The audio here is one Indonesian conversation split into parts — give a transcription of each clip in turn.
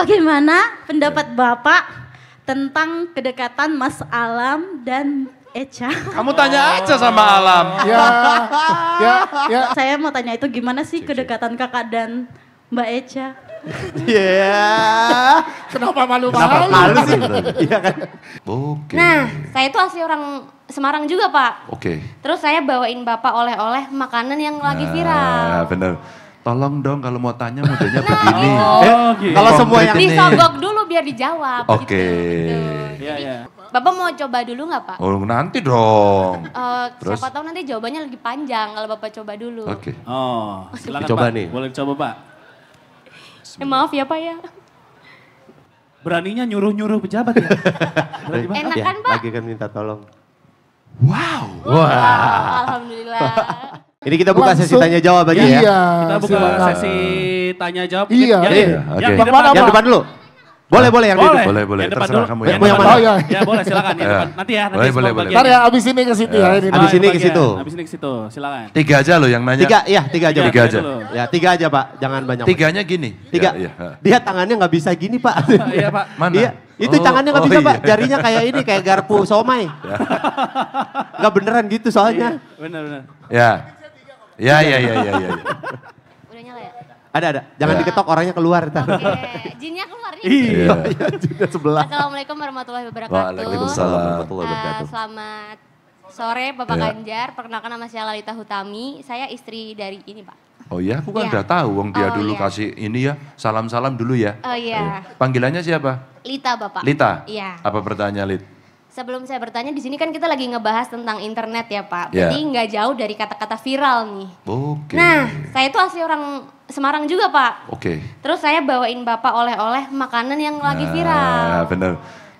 Bagaimana pendapat Bapak tentang kedekatan Mas Alam dan Echa? Kamu tanya aja sama Alam. Ya, ya, ya. Saya mau tanya itu gimana sih kedekatan kakak dan Mbak Echa? Iya. Yeah. Kenapa malu-malu? Kenapa malu sih? Iya kan? Nah, saya itu asli orang Semarang juga, Pak. Oke. Okay. Terus saya bawain Bapak oleh-oleh makanan yang lagi ah, viral. Nah, bener. Tolong dong kalau mau tanya modelnya nah. begini. Oh, eh, gitu. Kalau semua yang disogok dulu biar dijawab. Gitu. Oke. Okay. Gitu. Yeah, yeah. Bapak mau coba dulu nggak Pak? Oh nanti dong. Uh, Siapa tahu nanti jawabannya lagi panjang kalau Bapak coba dulu. Oke. Okay. Oh, silakan coba Nih. Boleh coba Pak. Eh, maaf ya Pak ya. Beraninya nyuruh-nyuruh pejabat ya. Enak Enakan ya, Pak? Lagi kan minta tolong. Wow. Wow. wow. Alhamdulillah. Ini kita buka Langsung, sesi tanya jawab aja iya, ya. Iya. Kita buka silakan. sesi tanya jawab. Iya. Ya. iya ya, yang, iya. Okay. yang, depan, yang depan dulu. Boleh, boleh yang boleh. Boleh, boleh. Yang terserah dulu. kamu yang, yang, Oh, iya. Ya boleh silakan iya. Nanti ya, nanti boleh, boleh, Ntar ya abis ini ke situ ya. ya. Abis ini ke situ. Abis ini ke situ, silakan. Tiga aja loh yang nanya. Tiga, iya tiga aja. Tiga, aja. Ya tiga aja Pak, jangan banyak. Tiganya gini. Tiga. Ya, iya, Dia tangannya nggak bisa gini Pak. Iya Pak. Mana? Iya. Itu oh, tangannya nggak oh, bisa iya. pak, jarinya kayak ini kayak garpu somai. Nggak beneran gitu soalnya. Bener bener. Ya. Iya, iya, iya, iya. Ya. Udah nyala ya? Ada, ada. Jangan ya. diketok orangnya keluar. Oke, okay. jinnya keluar nih. Iya, iya jinnya sebelah. Assalamualaikum warahmatullahi wabarakatuh. Waalaikumsalam warahmatullahi wabarakatuh. Uh, selamat sore Bapak ya. Ganjar. Perkenalkan nama saya Lalita Hutami. Saya istri dari ini Pak. Oh iya, aku kan ya. udah tahu wong dia oh, dulu ya. kasih ini ya, salam-salam dulu ya. Oh iya. Panggilannya siapa? Lita Bapak. Lita? Iya. Apa pertanyaan Lita? Sebelum saya bertanya, di sini kan kita lagi ngebahas tentang internet ya Pak. jadi ya. nggak jauh dari kata-kata viral nih. Okay. Nah, saya itu asli orang Semarang juga Pak. Oke. Okay. Terus saya bawain Bapak oleh-oleh makanan yang lagi nah, viral. Nah, bener.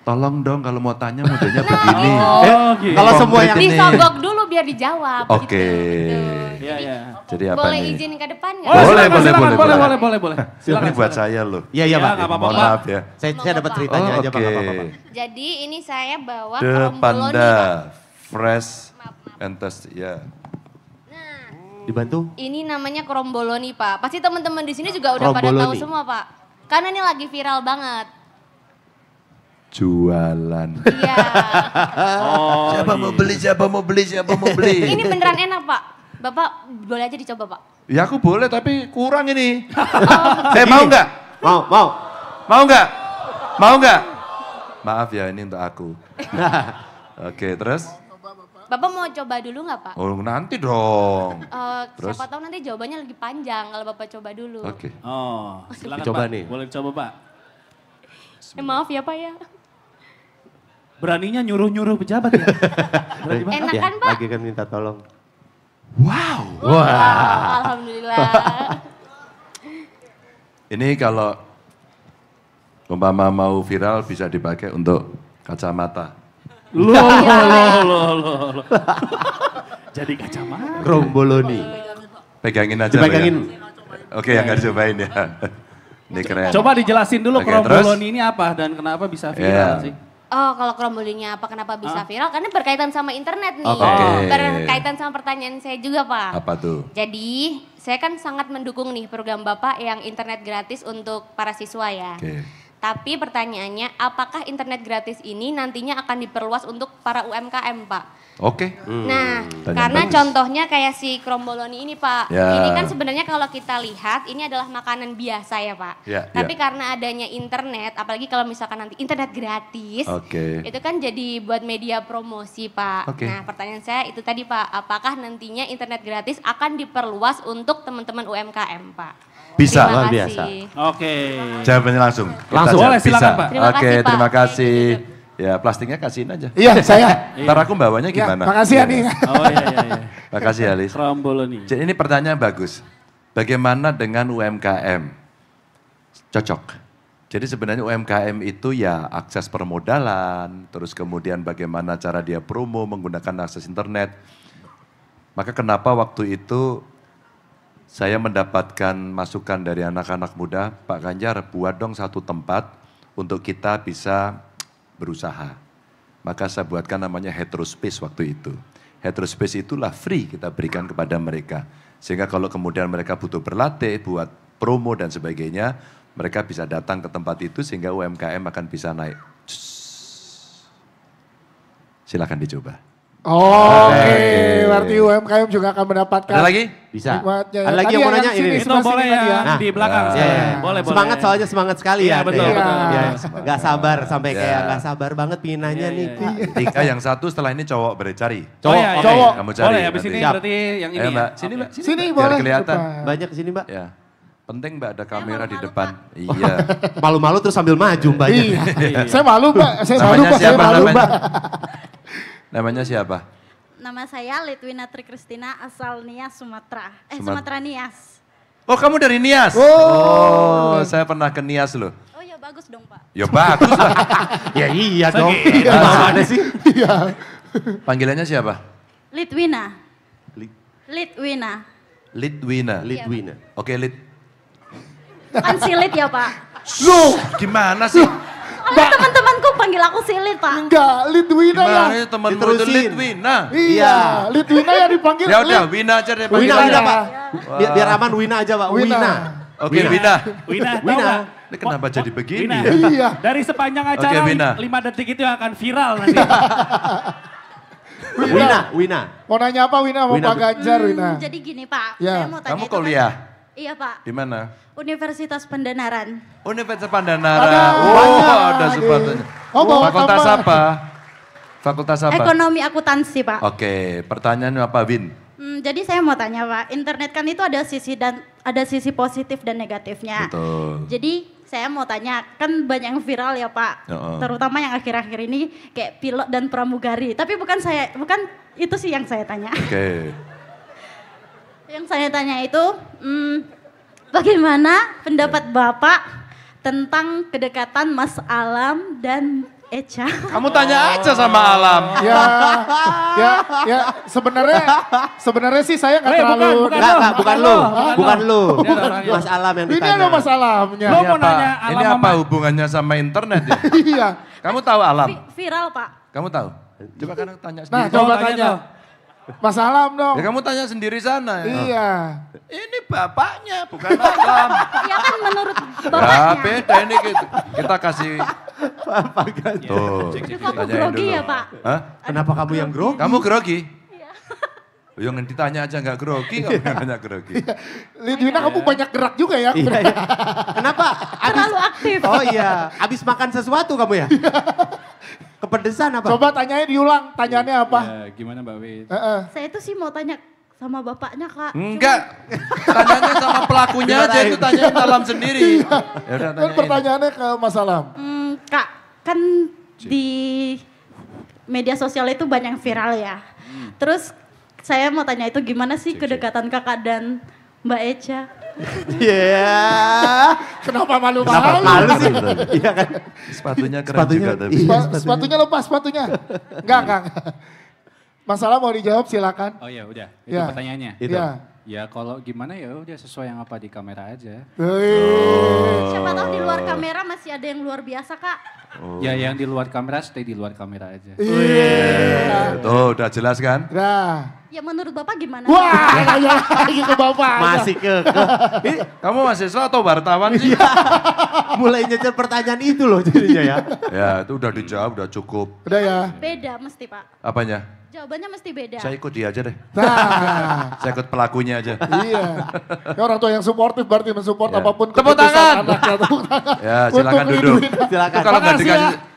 Tolong dong kalau mau tanya modelnya nah, begini. Oh, eh, oh, gitu. Kalau semua yang ini. Disogok dulu biar dijawab. Oke. Okay. gitu. Iya, iya, Jadi apa boleh nih? izin ke depan nggak? Oh, boleh, boleh, boleh, boleh, boleh, boleh, boleh, boleh. Silakan. Ini buat saya loh. Iya, iya, Pak. apa-apa. Iya, mohon maaf ya. Saya, saya dapat ceritanya oh, aja, Pak. Jadi ini saya bawa The Panda Fresh and ya. Nah, Dibantu? Ini namanya kromboloni, Pak. Pasti teman-teman di sini juga udah pada tahu semua, Pak. Karena ini lagi viral banget jualan. Iya. oh, siapa iya. mau beli, iya. siapa mau beli, siapa mau beli. Ini beneran enak pak. Bapak boleh aja dicoba Pak. Ya aku boleh tapi kurang ini. Oh. eh mau nggak? Mau, mau. Mau nggak? Mau nggak? Maaf ya ini untuk aku. Oke terus? Bapak mau coba dulu nggak Pak? Oh nanti dong. Uh, terus? Siapa tahu nanti jawabannya lebih panjang kalau Bapak coba dulu. Oke. Okay. Oh silakan coba nih. Boleh coba Pak. Eh, maaf ya Pak ya. Beraninya nyuruh-nyuruh pejabat ya? Enak kan ya, Pak? Lagi kan minta tolong. Wow. wow. Wow. Alhamdulillah. Ini kalau umpama mau viral bisa dipakai untuk kacamata. Loh, loh, loh, loh, Jadi kacamata. Romboloni. Pegangin aja. Pegangin. Ya. Oke, yang harus cobain ya. Ini keren. Coba dijelasin dulu okay, kromboloni ini apa dan kenapa bisa viral yeah. sih? Oh, kalau krombolinya apa kenapa bisa ah? viral? Karena berkaitan sama internet nih. Okay. Berkaitan sama pertanyaan saya juga, Pak. Apa tuh? Jadi, saya kan sangat mendukung nih program Bapak yang internet gratis untuk para siswa ya. Okay. Tapi pertanyaannya, apakah internet gratis ini nantinya akan diperluas untuk para UMKM, Pak? Oke. Hmm. Nah, Tanya karena bagus. contohnya kayak si kromboloni ini, Pak. Ya. Ini kan sebenarnya kalau kita lihat ini adalah makanan biasa ya, Pak. Ya, ya. Tapi ya. karena adanya internet, apalagi kalau misalkan nanti internet gratis, okay. itu kan jadi buat media promosi, Pak. Okay. Nah, pertanyaan saya itu tadi, Pak, apakah nantinya internet gratis akan diperluas untuk teman-teman UMKM, Pak? Bisa, luar biasa. Oke. Jawabannya langsung. langsung boleh, bisa. Oke, kasih, terima kasih. Ya plastiknya kasihin aja. Iya saya. Ntar aku bawanya iya, gimana? Ya, makasih ya iya. nih. Oh iya iya. iya. makasih Alis. nih. Jadi ini pertanyaan bagus. Bagaimana dengan UMKM? Cocok. Jadi sebenarnya UMKM itu ya akses permodalan, terus kemudian bagaimana cara dia promo menggunakan akses internet. Maka kenapa waktu itu saya mendapatkan masukan dari anak-anak muda, Pak Ganjar buat dong satu tempat untuk kita bisa berusaha. Maka saya buatkan namanya heterospace waktu itu. Heterospace itulah free kita berikan kepada mereka. Sehingga kalau kemudian mereka butuh berlatih, buat promo dan sebagainya, mereka bisa datang ke tempat itu sehingga UMKM akan bisa naik. Silahkan dicoba. Oke, berarti UMKM juga akan mendapatkan. Ada lagi? Bisa. Ya. Ada lagi yang mau nanya ini. Itu boleh ya, ya. Nah, di belakang. Uh, ya, ya. Boleh, semangat boleh. soalnya semangat sekali iya, ya. Iya, betul, betul. Iya, iya. Gak sabar sampai kayak gak sabar banget pingin nanya nih. Tika yang satu setelah ini cowok cari. Cowok, oh, cowok. Kamu cari. Boleh, abis ini berarti yang ini ya. Sini mbak, sini, sini boleh. kelihatan. Banyak kesini mbak. Ya. Penting mbak ada kamera di depan. Pak. Iya. Malu-malu terus sambil maju mbak. Iya. Saya malu mbak, saya malu mbak, saya malu mbak. Namanya siapa? Nama saya Litwina Tri Kristina asal Nias Sumatera. Eh Sumatera, Nias. Oh kamu dari Nias? Oh. oh saya pernah ke Nias loh. Oh ya bagus dong pak. Ya bagus ya iya dong. Gitu. Iya. Ada sih. Iya. Panggilannya siapa? Litwina. Litwina. Litwina. Iya, Litwina. Oke Lit. Ansi lit ya pak. Loh gimana sih? panggil aku si Lid, Pak. Enggak, Lidwina ya. teman temen itu Lidwina. Iya, iya. Lidwina ya dipanggil Ya udah, Wina aja deh. Wina, Wina, Pak. Biar, biar aman Wina aja, Pak. Wina. Wina. Oke, okay, Wina. Wina, Wina. Ini kenapa oh, jadi begini? Wina. Ya? Iya. Dari sepanjang acara okay, Wina. 5 detik itu yang akan viral nanti. Wina. Wina, Wina. Mau nanya apa Wina mau Pak Ganjar hmm, Wina? Hmm, jadi gini Pak, ya. saya mau tanya Kamu kuliah? Kan, iya Pak. Di mana? Universitas Pendanaran. Universitas Pendanaran. Ada. Oh, ada sepatunya. Oh, bawa Fakultas apa? apa? Fakultas apa? Ekonomi akuntansi, Pak. Oke, pertanyaan apa, Win? Hmm, jadi saya mau tanya, Pak. Internet kan itu ada sisi dan ada sisi positif dan negatifnya. Betul. Jadi saya mau tanya, kan banyak yang viral ya Pak, Uh -uh. terutama yang akhir-akhir ini kayak pilot dan pramugari. Tapi bukan saya, bukan itu sih yang saya tanya. Oke. Okay. yang saya tanya itu, hmm, bagaimana pendapat Bapak tentang kedekatan Mas Alam dan Echa. Kamu tanya aja sama Alam. Ya, ya, ya. Sebenarnya, sebenarnya sih saya nggak eh, terlalu. Bukan, bukan, gak, bukan, lu, bukan lu, bukan lo. Mas Alam yang ditanya. Ini lo Mas Alamnya. Lo mau nanya Alam Ini apa hubungannya sama internet ya? Iya. Kamu tahu Alam? Viral Pak. Kamu tahu? Coba kan tanya Nah, coba tanya. Mas Alam dong. Ya kamu tanya sendiri sana ya. Iya. Ini bapaknya bukan Alam. Iya kan menurut ya, bapaknya. Ya beda ini kita, kita kasih. Bapak kan. Tuh. Kamu grogi ya Pak? Hah? Kenapa kamu yang grogi? Kamu grogi? Iya. Yang ditanya aja gak grogi, kamu banyak grogi. Iya. Lidwina kamu banyak gerak juga ya. Iya, iya. Kenapa? Abis, Terlalu aktif. Oh iya, habis makan sesuatu kamu ya? Iya. Kepedesan apa? Coba tanyain diulang, tanyaannya apa? Ya, gimana Mbak Wit? Uh -uh. Saya itu sih mau tanya sama bapaknya kak. Enggak, tanyanya sama pelakunya aja itu tanya dalam sendiri. Iya. ya udah kan Pertanyaannya ke Mas Alam. Hmm, kak, kan Cik. di media sosial itu banyak viral ya. Hmm. Terus saya mau tanya itu gimana sih Cik, kedekatan kakak dan Mbak Echa? Iya. Yeah. Kenapa malu-malu? Kenapa malu sih? Iya kan? iya kan. Sepatunya keren sepatunya, juga tapi. Iya, sepatunya. sepatunya lepas sepatunya. Enggak, Kang. Masalah mau dijawab silakan. Oh iya udah. Itu yeah. pertanyaannya. Iya, Yeah. Ya kalau gimana ya udah sesuai yang apa di kamera aja. Oh. Siapa tahu di luar kamera masih ada yang luar biasa kak. Ya, oh. Ya yang di luar kamera stay di luar kamera aja. Iya. Yeah. Oh, Tuh udah jelas kan? Nah. Ya menurut Bapak gimana? Wah, ya, lagi ke Bapak. Masih ke. ke. Ini, kamu mahasiswa atau wartawan sih? Iya. Mulai nyecer pertanyaan itu loh jadinya ya. ya, itu udah dijawab, udah cukup. Udah ya. Beda mesti, Pak. Apanya? Jawabannya mesti beda. Saya ikut dia aja deh. Nah. Saya ikut pelakunya aja. iya. Ya, orang tua yang suportif berarti mensupport ya. apapun. Tepuk tangan. Anaknya, tepuk tangan. Ya silakan duduk. Silakan. Itu kalau nggak 对。